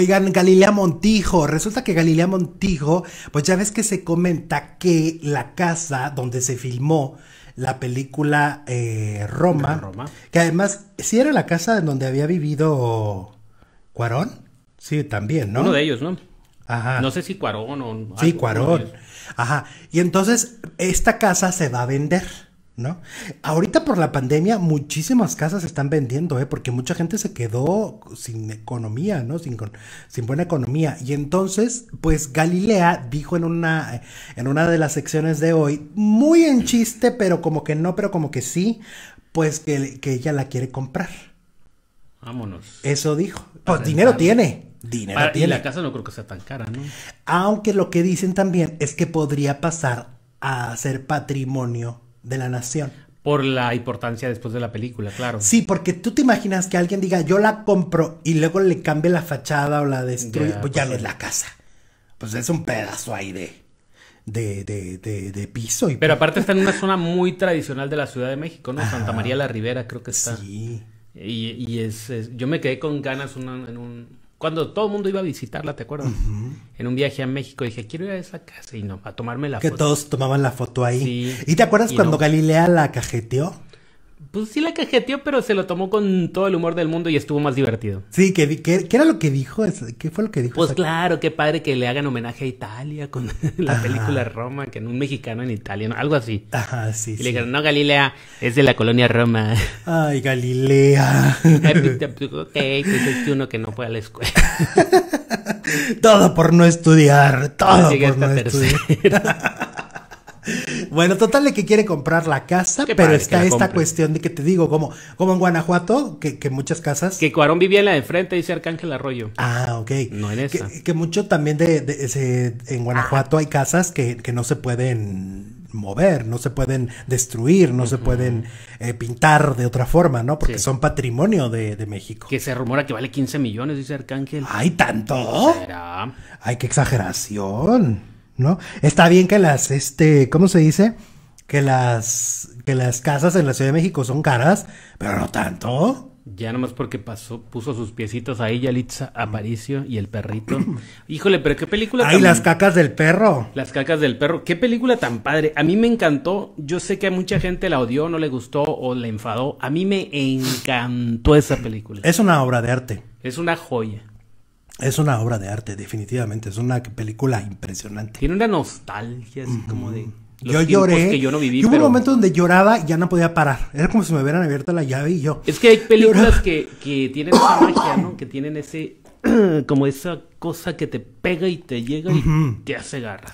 Oigan, Galilea Montijo, resulta que Galilea Montijo, pues ya ves que se comenta que la casa donde se filmó la película eh, Roma, Roma, que además sí era la casa en donde había vivido Cuarón, sí, también, ¿no? Uno de ellos, ¿no? Ajá. No sé si Cuarón o... Sí, Cuarón. Ajá. Y entonces esta casa se va a vender. Ahorita por la pandemia muchísimas casas se están vendiendo, ¿eh? porque mucha gente se quedó sin economía, ¿no? Sin, sin buena economía. Y entonces, pues Galilea dijo en una, en una de las secciones de hoy, muy en chiste, pero como que no, pero como que sí, pues que, ella la quiere comprar. Vámonos. Eso dijo. Pues dinero tiene. Dinero tiene. la casa no creo que sea tan cara, ¿no? Aunque lo que dicen también es que podría pasar a ser patrimonio de la nación. Por la importancia después de la película, claro. Sí, porque tú te imaginas que alguien diga, yo la compro y luego le cambie la fachada o la destruye, pues ya no pues es la casa. Pues es un pedazo ahí de, de, de, de, piso. Pero pues aparte está en una zona muy tradicional de la Ciudad de México, ¿no? Santa María la Ribera creo que está. Sí. Y, y es, yo me quedé con ganas en un cuando todo el mundo iba a visitarla, ¿te acuerdas? En un viaje a México dije, quiero ir a esa casa y no, a tomarme la foto. Que todos tomaban la foto ahí. ¿Y te acuerdas cuando Galilea la cajeteó? pues sí la cajeteó, pero se lo tomó con todo el humor del mundo y estuvo más divertido. Sí, que, qué era lo que dijo, ¿qué fue lo que dijo? Pues claro, qué padre que le hagan homenaje a Italia con la película Roma, que en un mexicano en Italia, algo así. Ajá, sí. Y le dijeron, no, Galilea, es de la colonia Roma. Ay, Galilea. Pues, pues, ok, pues uno que no fue a la escuela. todo por no estudiar, todo por no estudiar bueno, total de que quiere comprar la casa, pero está esta cuestión de que te digo, como, como en Guanajuato, que, que muchas casas. Que Cuarón vivía en la de enfrente, dice Arcángel Arroyo. Ah, ok. No Que, mucho también de, en Guanajuato hay casas que, que no se pueden mover, no se pueden destruir, no se pueden eh, pintar de otra forma, ¿no? Porque son patrimonio de, de, México. Que se rumora que vale 15 millones, dice Arcángel. ¡Ay, tanto! ¡Ay, qué exageración! ¿no? Está bien que las, este, ¿cómo se dice? Que las, que las casas en la Ciudad de México son caras, pero no tanto. Ya nomás porque pasó, puso sus piecitos ahí, Yalitza Aparicio y el perrito. Híjole, pero qué película Ay, las cacas del perro. Las cacas del perro. Qué película tan padre. A mí me encantó. Yo sé que a mucha gente la odió, no le gustó o le enfadó. A mí me encantó esa película. Es una obra de arte. Es una joya. Es una obra de arte, definitivamente. Es una película impresionante. Tiene una nostalgia, así como de. Los yo lloré. Que yo no viví, hubo un momento donde lloraba y ya no podía parar. Era como si me hubieran abierto la llave y yo. Es que hay películas que, que, tienen esa magia, ¿no? Que tienen ese. como esa cosa que te pega y te llega y te hace garras.